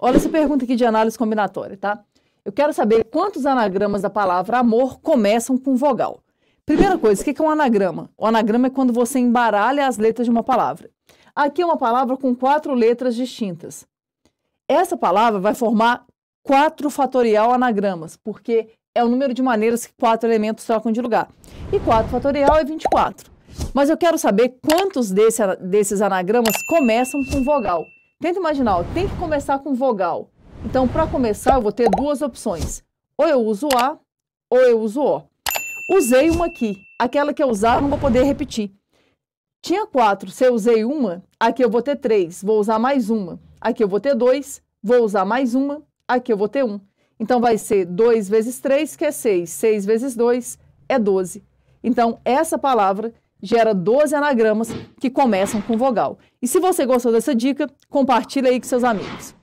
Olha essa pergunta aqui de análise combinatória, tá? Eu quero saber quantos anagramas da palavra amor começam com vogal. Primeira coisa, o que é um anagrama? O anagrama é quando você embaralha as letras de uma palavra. Aqui é uma palavra com quatro letras distintas. Essa palavra vai formar quatro fatorial anagramas, porque é o número de maneiras que quatro elementos trocam de lugar. E quatro fatorial é 24. Mas eu quero saber quantos desse, desses anagramas começam com vogal. Tenta imaginar, tem que começar com vogal. Então, para começar, eu vou ter duas opções. Ou eu uso A, ou eu uso O. Usei uma aqui. Aquela que eu usar, não vou poder repetir. Tinha quatro, se eu usei uma, aqui eu vou ter três, vou usar mais uma. Aqui eu vou ter dois, vou usar mais uma, aqui eu vou ter um. Então, vai ser 2 vezes 3, que é 6. 6 vezes 2 é 12. Então, essa palavra gera 12 anagramas que começam com vogal. E se você gostou dessa dica, compartilhe aí com seus amigos.